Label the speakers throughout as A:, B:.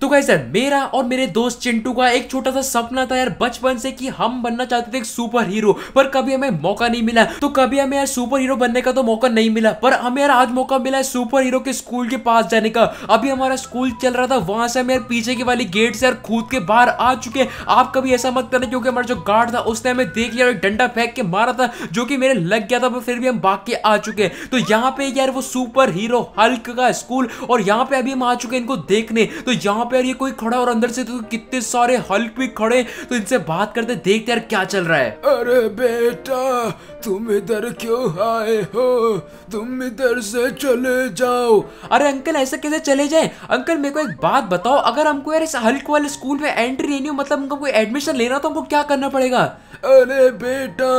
A: तो गाइस मेरा और मेरे दोस्त चिंटू का एक छोटा सा सपना था यार बचपन से कि हम बनना चाहते थे एक सुपर हीरो पर कभी हमें मौका नहीं मिला तो कभी हमें यार सुपर हीरो बनने का तो मौका नहीं मिला पर हमें यार आज मौका मिला है सुपर हीरो के स्कूल के पास जाने का अभी हमारा स्कूल चल रहा था वहां से हम यार पीछे की वाली गेट से यार कूद के बाहर आ चुके आप कभी ऐसा मत करना क्योंकि हमारा जो गार्ड था उसने हमें देख लिया डंडा फेंक के मारा था जो कि मेरे लग गया था पर फिर भी हम भाग के आ चुके तो यहाँ पे यार वो सुपर हीरो हल्क का स्कूल और यहाँ पे अभी हम आ चुके इनको देखने तो यहाँ पे यार ये कोई खड़ा और अंदर से तो कितने सारे हल्क भी खड़े तो इनसे बात करते देखते यार क्या चल रहा है अरे बेटा तुम इधर क्यों आए हो तुम इधर से चले जाओ अरे अंकल ऐसे कैसे चले जाए अंकल मेरे को एक बात बताओ अगर हमको यार इस हल्क वाले स्कूल में एंट्री लेनी हो मतलब हमको कोई एडमिशन लेना तो हमको क्या करना पड़ेगा अरे बेटा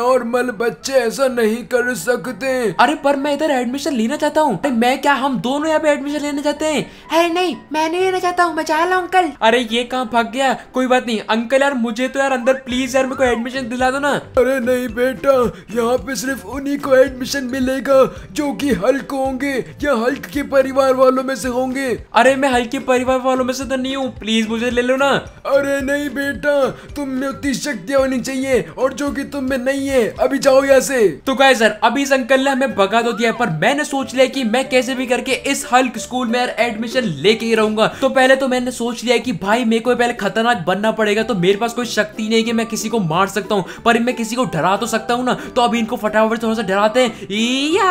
A: नॉर्मल बच्चे ऐसा नहीं कर सकते अरे पर मैं इधर एडमिशन लेना चाहता हूँ मैं क्या हम दोनों यहाँ पे एडमिशन लेने चाहते हैं है नहीं मैं नहीं लेना चाहता हूँ मैं जा रहा अंकल अरे ये कहाँ भाग गया कोई बात नहीं अंकल यार मुझे तो यार अंदर प्लीज यार मेरे को एडमिशन दिला दो ना अरे नहीं बेटा यहाँ पे सिर्फ उन्हीं को एडमिशन मिलेगा जो कि हल्क होंगे या हल्क के परिवार वालों में से होंगे अरे मैं हल्क के परिवार वालों में से तो नहीं हूँ प्लीज मुझे ले लो ना अरे नहीं बेटा तुम में उतनी शक्तियाँ होनी चाहिए और जो कि तुम में नहीं है अभी जाओ यहाँ से तो कहे सर अभी इस अंकल ने हमें भगा तो दिया पर मैंने सोच लिया की मैं कैसे भी करके इस हल्क स्कूल में एडमिशन लेके ही रहूंगा तो पहले तो मैंने सोच लिया की भाई मेरे को पहले खतरनाक बनना पड़ेगा तो मेरे पास कोई शक्ति नहीं की मैं किसी को मार सकता हूँ पर मैं किसी को डरा तो सकता हूँ ना तो अभी इनको फटाफट थोड़ा सा डराते हैं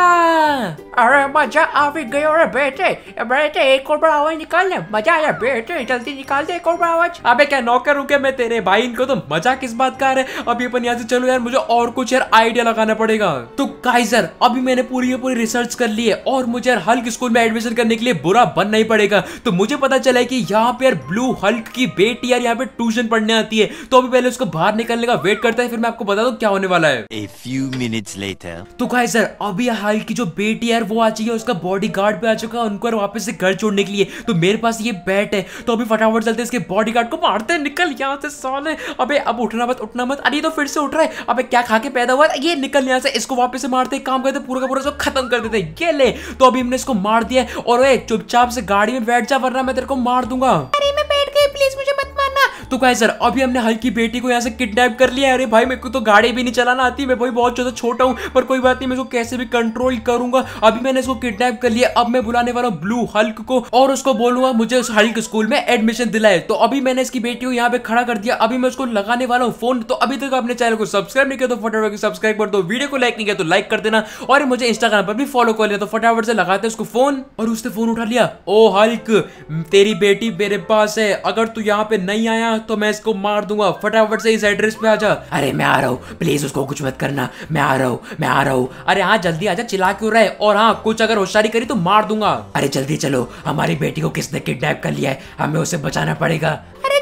A: अरे मजा आ भी गई और बेटे बेटे एक और बड़ा आवाज निकाल ले मजा आया बेटे जल्दी निकाल दे एक और बड़ा आवाज अबे क्या नौकर रुके मैं तेरे भाई इनको तो मजा किस बात का है अभी अपन यहाँ से चलो यार मुझे और कुछ यार आइडिया लगाना पड़ेगा तो काइजर अभी मैंने पूरी पूरी रिसर्च कर ली है और मुझे यार हल्क स्कूल में एडमिशन करने के लिए बुरा बन नहीं पड़ेगा तो मुझे पता चला है कि यहाँ पे यार ब्लू हल्क की बेटी यार यहाँ पे ट्यूशन पढ़ने आती है तो अभी पहले उसको बाहर निकलने का वेट करता है फिर मैं आपको बता दू क्या होने वाला है few minutes later. तो गाइस सर अभी हाल की जो बेटी है वो आ चुकी है उसका बॉडी गार्ड पे आ चुका है उनको वापस से घर छोड़ने के लिए तो मेरे पास ये बैट है तो अभी फटाफट चलते हैं इसके बॉडी गार्ड को मारते हैं निकल यहाँ से साले अबे अब उठना मत उठना मत अरे तो फिर से उठ रहा है अबे क्या खा के पैदा हुआ ये निकल यहाँ से इसको वापस से मारते काम करते पूरा का पूरा खत्म कर देते ये ले तो अभी हमने इसको मार दिया और चुपचाप से गाड़ी में बैठ जा वरना मैं तेरे को मार दूंगा तो कहा सर अभी हमने हल्की बेटी को यहाँ से किडनैप कर लिया अरे भाई मेरे को तो गाड़ी भी नहीं चलाना आती मैं भाई बहुत ज्यादा छोटा हूँ पर कोई बात नहीं मैं इसको कैसे भी कंट्रोल करूंगा अभी मैंने इसको किडनैप कर लिया अब मैं बुलाने वाला हूँ ब्लू हल्क को और उसको बोलूंगा मुझे उस हल्क स्कूल में एडमिशन दिलाए तो अभी मैंने इसकी बेटी को यहाँ पे खड़ा कर दिया अभी मैं उसको लगाने वाला हूँ फोन तो अभी तक आपने चैनल को सब्सक्राइब नहीं किया तो फटाफट को सब्सक्राइब कर दो वीडियो को लाइक नहीं किया तो लाइक कर देना और मुझे इंस्टाग्राम पर भी फॉलो कर लिया तो फटाफट से लगाते उसको फोन और उसने फोन उठा लिया ओ हल्क तेरी बेटी मेरे पास है अगर तू यहाँ पे नहीं आया तो मैं इसको मार दूंगा फटाफट से इस एड्रेस पे आ जा अरे मैं आ रहा हूँ प्लीज उसको कुछ मत करना मैं आ रहा हूँ मैं आ रहा हूँ अरे हाँ जल्दी आ जा चिल्ला क्यों रहे और हाँ कुछ अगर होशियारी करी तो मार दूंगा अरे जल्दी चलो हमारी बेटी को किसने किडनेप कर लिया है हमें उसे बचाना पड़ेगा अरे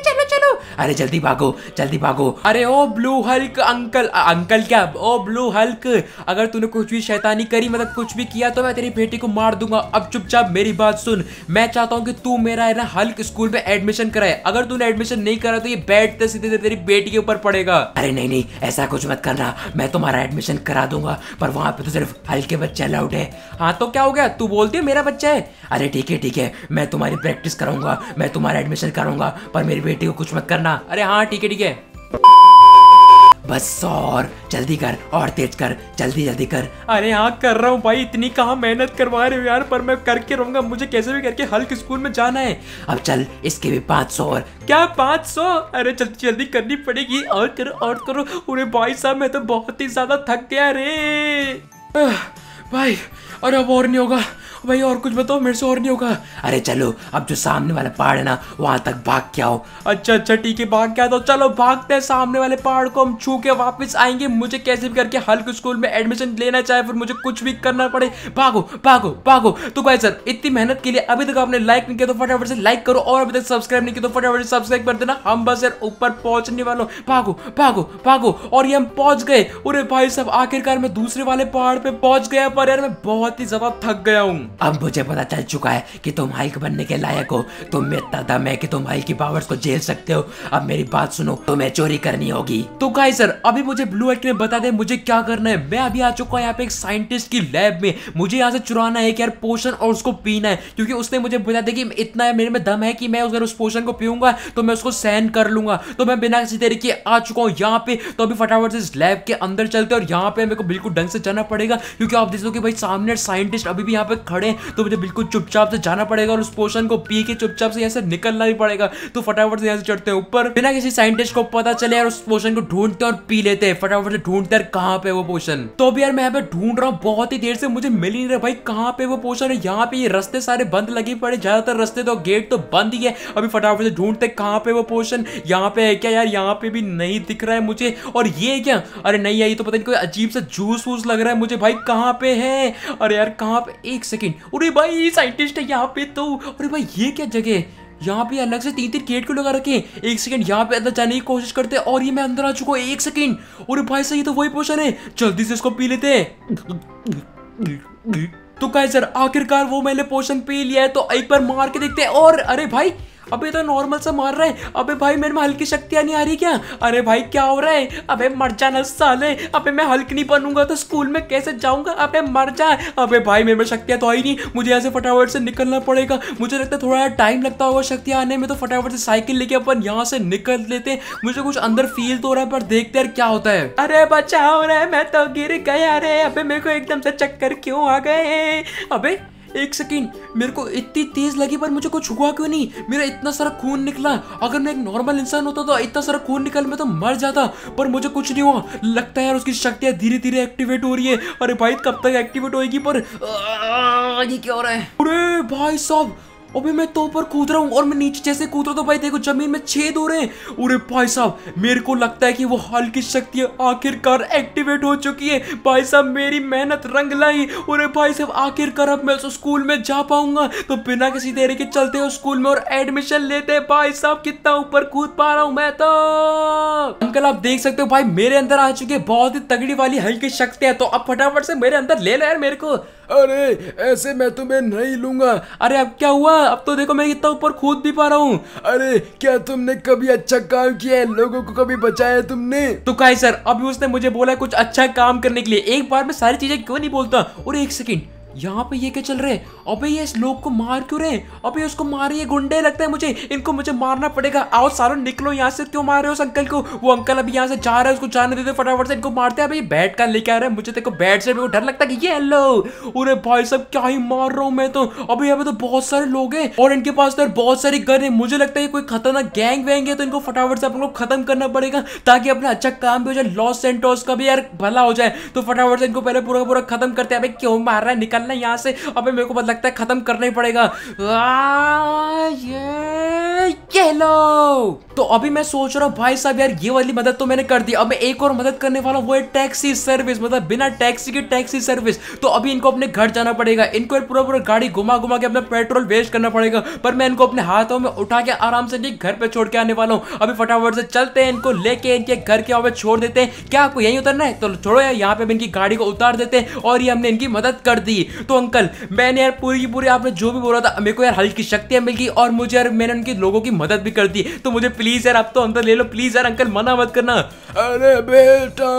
A: अरे जल्दी भागो जल्दी भागो अरे ओ ब्लू हल्क अंकल आ, अंकल क्या ओ ब्लू हल्क अगर तूने कुछ भी शैतानी करी मतलब कुछ भी किया तो मैं तेरी बेटी को मार दूंगा अब चुपचाप मेरी बात सुन मैं चाहता हूँ कि तू मेरा है ना हल्क स्कूल में एडमिशन कराए अगर तूने एडमिशन नहीं करा तो ये बैठते सीधे तेरी बेटी के ऊपर पड़ेगा अरे नहीं नहीं ऐसा कुछ मत करना मैं तुम्हारा एडमिशन करा दूंगा पर वहाँ पे तो सिर्फ हल्के बच्चे अलाउड है हाँ तो क्या हो गया तू बोलती है मेरा बच्चा है अरे ठीक है ठीक है मैं तुम्हारी प्रैक्टिस कराऊंगा मैं तुम्हारा एडमिशन कराऊंगा पर मेरी बेटी को कुछ मत करना करना अरे हाँ ठीक है ठीक है बस और जल्दी कर और तेज कर जल्दी जल्दी कर अरे हाँ कर रहा हूँ भाई इतनी कहा मेहनत करवा रहे हो यार पर मैं करके रहूंगा मुझे कैसे भी करके हल्क स्कूल में जाना है अब चल इसके भी पाँच सौ और क्या पाँच सौ अरे जल्दी जल्दी करनी पड़ेगी और करो और करो अरे भाई साहब मैं तो बहुत ही ज्यादा थक गया रे भाई अरे अब और नहीं होगा भाई और कुछ बताओ मेरे से और नहीं होगा अरे चलो अब जो सामने वाला पहाड़ है ना वहाँ तक भाग के आओ अच्छा अच्छा ठीक है भाग के आता तो चलो भागते हैं सामने वाले पहाड़ को हम छू के वापस आएंगे मुझे कैसे भी करके हल्क स्कूल में एडमिशन लेना चाहे फिर मुझे कुछ भी करना पड़े भागो भागो भागो तो भाई सर इतनी मेहनत के लिए अभी तक आपने लाइक नहीं किया तो फटाफट से लाइक करो और अभी तक सब्सक्राइब नहीं किया तो फटाफट से सब्सक्राइब कर देना हम बस यार ऊपर पहुंचने वालों भागो भागो भागो और ये हम पहुंच गए अरे भाई साहब आखिरकार मैं दूसरे वाले पहाड़ पे पहुंच गया पर यार मैं बहुत ही ज्यादा थक गया हूँ अब मुझे पता चल चुका है कि तुम हाइक बनने के लायक हो तुम में इतना दम है कि तुम हाइक की पावर्स को झेल सकते हो अब मेरी बात सुनो तुम्हें चोरी करनी होगी तो गाय सर अभी मुझे ब्लू एक्ट में बता दे मुझे क्या करना है मैं अभी आ चुका हूँ यहाँ पे एक साइंटिस्ट की लैब में मुझे यहाँ से चुराना है यार पोषण और उसको पीना है क्योंकि उसने मुझे बता दिया कि इतना मेरे में दम है कि मैं अगर उस पोषण को पीऊंगा तो मैं उसको सहन कर लूंगा तो मैं बिना किसी तरीके आ चुका हूँ यहाँ पे तो अभी फटाफट से इस लैब के अंदर चलते और यहाँ पे मेरे को बिल्कुल ढंग से जाना पड़ेगा क्योंकि आप देख लो कि भाई सामने साइंटिस्ट अभी भी यहाँ पे खड़े पड़े तो मुझे बिल्कुल चुपचाप से जाना पड़ेगा और उस पोषण को पी के चुपचाप से यहाँ से निकलना भी पड़ेगा तो फटाफट से यहाँ से चढ़ते हैं ऊपर बिना किसी साइंटिस्ट को पता चले यार उस पोषण को ढूंढते और पी लेते हैं फटाफट से ढूंढते हैं कहाँ पे वो पोषण तो अभी यार मैं यहाँ पे ढूंढ रहा हूँ बहुत ही देर से मुझे मिल ही नहीं रहा भाई कहाँ पे वो पोषण है यहाँ पे ये रस्ते सारे बंद लगे पड़े ज्यादातर रस्ते तो गेट तो बंद ही है अभी फटाफट से ढूंढते कहाँ पे वो पोषण यहाँ पे है क्या यार यहाँ पे भी नहीं दिख रहा है मुझे और ये क्या अरे नहीं यार ये तो पता नहीं कोई अजीब सा जूस वूस लग रहा है मुझे भाई कहाँ पे है अरे यार कहाँ पे एक सेकेंड अरे भाई साइंटिस्ट है यहाँ पे तो अरे भाई ये क्या जगह है यहाँ पे अलग से तीन तीन गेट को लगा रखे एक सेकंड यहाँ पे अंदर जाने की कोशिश करते हैं और ये मैं अंदर आ चुका हूँ एक सेकंड और भाई सही तो वही पोषण है जल्दी से इसको पी लेते हैं तो कहे सर आखिरकार वो मैंने पोषण पी लिया है तो एक बार मार के देखते हैं और अरे भाई अबे तो नॉर्मल सा मार रहा है अबे भाई मेरे में हल्की शक्तियाँ नहीं आ रही क्या अरे भाई क्या हो रहा है अबे मर जाना साले अबे मैं हल्क नहीं बनूंगा तो स्कूल में कैसे जाऊंगा अबे मर जा अबे भाई मेरे में शक्तियाँ तो आई नहीं मुझे ऐसे फटाफट से निकलना पड़ेगा मुझे लगता है थोड़ा टाइम लगता होगा शक्तियाँ आने में तो फटाफट से साइकिल लेके अपन यहाँ से निकल लेते हैं मुझे कुछ अंदर फील तो हो रहा है पर देखते यार क्या होता है अरे बच्चा हो रहा है मैं तो गिर गया अरे अबे मेरे को एकदम से चक्कर क्यों आ गए अबे एक सेकेंड मेरे को इतनी तेज लगी पर मुझे कुछ हुआ क्यों नहीं मेरा इतना सारा खून निकला अगर मैं एक नॉर्मल इंसान होता तो इतना सारा खून निकल मैं तो मर जाता पर मुझे कुछ नहीं हुआ लगता है यार उसकी शक्तियाँ धीरे धीरे एक्टिवेट हो रही है अरे भाई कब तक एक्टिवेट होगी पर आ, ये क्या हो रहा है अरे भाई साहब अभी मैं तो ऊपर कूद रहा हूँ और मैं नीचे जैसे कूद रहा तो भाई देखो जमीन में छेद हो रहे हैं अरे भाई साहब मेरे को लगता है कि वो हल्की की शक्ति आखिरकार एक्टिवेट हो चुकी है भाई साहब मेरी मेहनत रंग लाई अरे भाई साहब आखिरकार अब मैं स्कूल में जा पाऊंगा तो बिना किसी देरी के चलते हैं स्कूल में और एडमिशन लेते हैं भाई साहब कितना ऊपर कूद पा रहा हूँ मैं तो अंकल आप देख सकते हो भाई मेरे अंदर आ चुके बहुत ही तगड़ी वाली हल्की शक्ति है तो अब फटाफट से मेरे अंदर ले लो यार मेरे को अरे ऐसे मैं तुम्हें नहीं लूंगा अरे अब क्या हुआ अब तो देखो मैं इतना ऊपर खोद भी पा रहा हूँ अरे क्या तुमने कभी अच्छा काम किया है लोगों को कभी बचाया तुमने तो कहा सर अभी उसने मुझे बोला कुछ अच्छा काम करने के लिए एक बार में सारी चीजें क्यों नहीं बोलता और एक सेकेंड यहाँ पे ये क्या चल रहे है अबे ये इस लोग को मार क्यों रहे अबे उसको मार ये गुंडे लगता है मुझे इनको मुझे मारना पड़ेगा आओ सारो निकलो यहाँ से क्यों मार रहे हो उस अंकल को वो अंकल अभी यहाँ से जा रहे हैं उसको जाने देते फटाफट से इनको मारते हैं अबे बैट का लेके आ रहे हैं मुझे देखो बैट से डर लगता है ये हेलो अरे भाई सब क्या ही मार रहा हूँ मैं तो अभी यहाँ पे तो बहुत सारे लोग है और इनके पास तो बहुत सारी गन है मुझे लगता है कोई खतरनाक गैंग वैंग है तो इनको फटाफट से अपने खत्म करना पड़ेगा ताकि अपना अच्छा काम भी हो जाए लॉस सेंटोस का भी यार भला हो जाए तो फटाफट से इनको पहले पूरा पूरा खत्म करते हैं अभी क्यों मार रहा है निकल निकलना यहाँ से अबे मेरे को लगता है खत्म करना ही पड़ेगा ये कह लो तो अभी मैं सोच रहा हूँ भाई साहब यार ये वाली मदद तो मैंने कर दी अब मैं एक और मदद करने वाला हूँ वो है टैक्सी सर्विस मतलब बिना टैक्सी की टैक्सी सर्विस तो अभी इनको अपने घर जाना पड़ेगा इनको पूरा पूरा गाड़ी घुमा घुमा के अपना पेट्रोल वेस्ट करना पड़ेगा पर मैं इनको अपने हाथों में उठा के आराम से घर पे छोड़ के आने वाला हूँ अभी फटाफट से चलते हैं इनको लेके इनके घर के वहाँ छोड़ देते हैं क्या आपको यही उतरना है तो छोड़ो यार यहाँ पे इनकी गाड़ी को उतार देते हैं और ये हमने इनकी मदद कर दी तो अंकल मैंने यार पूरी की पूरी आपने जो भी बोला था मेरे को यार हल्की शक्तियां मिल गई और मुझे यार मैंने उनके लोगों की मदद भी कर दी तो मुझे प्लीज़ यार आप तो अंदर ले लो प्लीज़ यार अंकल मना मत करना अरे बेटा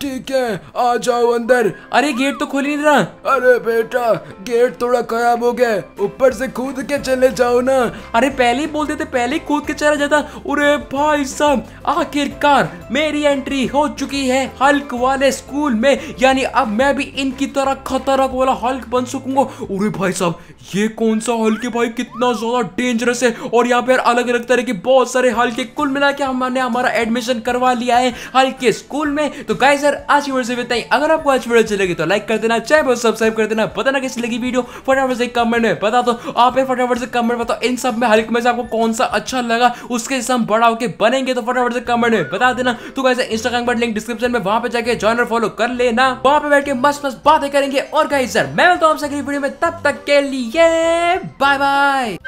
A: ठीक है आ जाओ अंदर अरे गेट तो खोल ही नहीं रहा अरे बेटा गेट थोड़ा खराब हो गया ऊपर से कूद के चले जाओ ना अरे पहले ही बोलते थे पहले ही कूद के चला जाता अरे भाई साहब आखिरकार मेरी एंट्री हो चुकी है हल्क वाले स्कूल में यानी अब मैं भी इनकी तरह खतरनाक वाला हल्क हल्क बन सकूंगा अरे भाई साहब ये कौन सा हल्क है भाई कितना ज्यादा डेंजरस है और यहाँ पे अलग अलग तरह के बहुत सारे हल्के कुल मिला के हमने हमारा एडमिशन करवा लिया है हल्के स्कूल में तो गाय सर आज की वीडियो से बताइए अगर आपको आज वीडियो अच्छी लगी तो लाइक कर देना चाहे बहुत सब्सक्राइब कर देना बताना कैसी लगी वीडियो फटाफट से कमेंट में बता दो आप फटाफट से कमेंट बताओ इन सब में हल्क में से आपको कौन सा अच्छा लगा उसके हिसाब हम बड़ा होकर बनेंगे तो फटाफट से कमेंट में बता देना तो कैसे इंस्टाग्राम पर लिंक डिस्क्रिप्शन में वहां पर जाके ज्वाइन फॉलो कर लेना वहां पर बैठ के मस्त मस्त बातें करेंगे और गाय यार मैं मिलता तो हूँ आपसे अगली वीडियो में तब तक के लिए बाय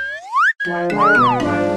A: बाय